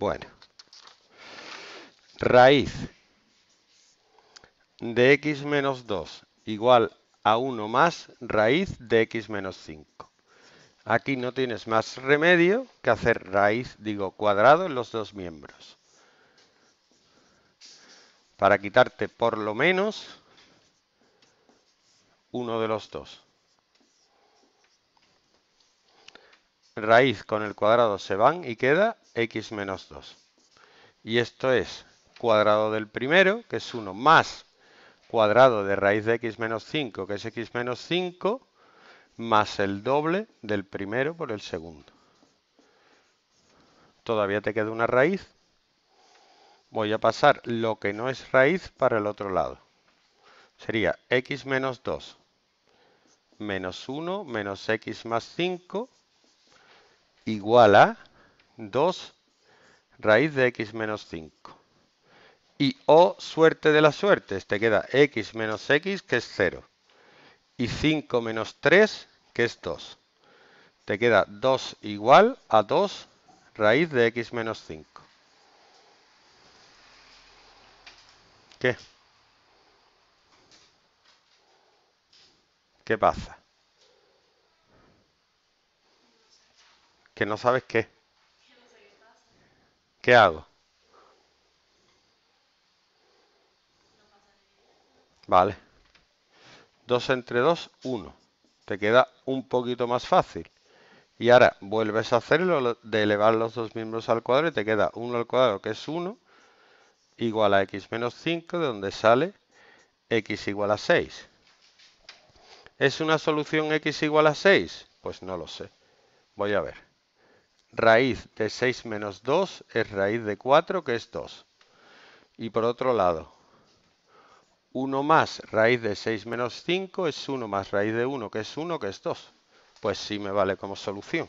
Bueno. Raíz de x menos 2 igual a 1 más raíz de x menos 5. Aquí no tienes más remedio que hacer raíz, digo, cuadrado en los dos miembros. Para quitarte por lo menos uno de los dos. Raíz con el cuadrado se van y queda x menos 2. Y esto es cuadrado del primero, que es 1, más cuadrado de raíz de x menos 5, que es x menos 5, más el doble del primero por el segundo. Todavía te queda una raíz. Voy a pasar lo que no es raíz para el otro lado. Sería x menos 2, menos 1, menos x más 5, igual a 2 raíz de x menos 5. Y O oh, suerte de las suerte, te este queda x menos x que es 0. Y 5 menos 3 que es 2. Te queda 2 igual a 2 raíz de x menos 5. ¿Qué? ¿Qué pasa? Que no sabes qué. ¿Qué hago? Vale. 2 entre 2, 1. Te queda un poquito más fácil. Y ahora vuelves a hacerlo de elevar los dos miembros al cuadrado y te queda 1 al cuadrado, que es 1, igual a x menos 5, de donde sale x igual a 6. ¿Es una solución x igual a 6? Pues no lo sé. Voy a ver raíz de 6 menos 2 es raíz de 4, que es 2. Y por otro lado, 1 más raíz de 6 menos 5 es 1 más raíz de 1, que es 1, que es 2. Pues sí me vale como solución.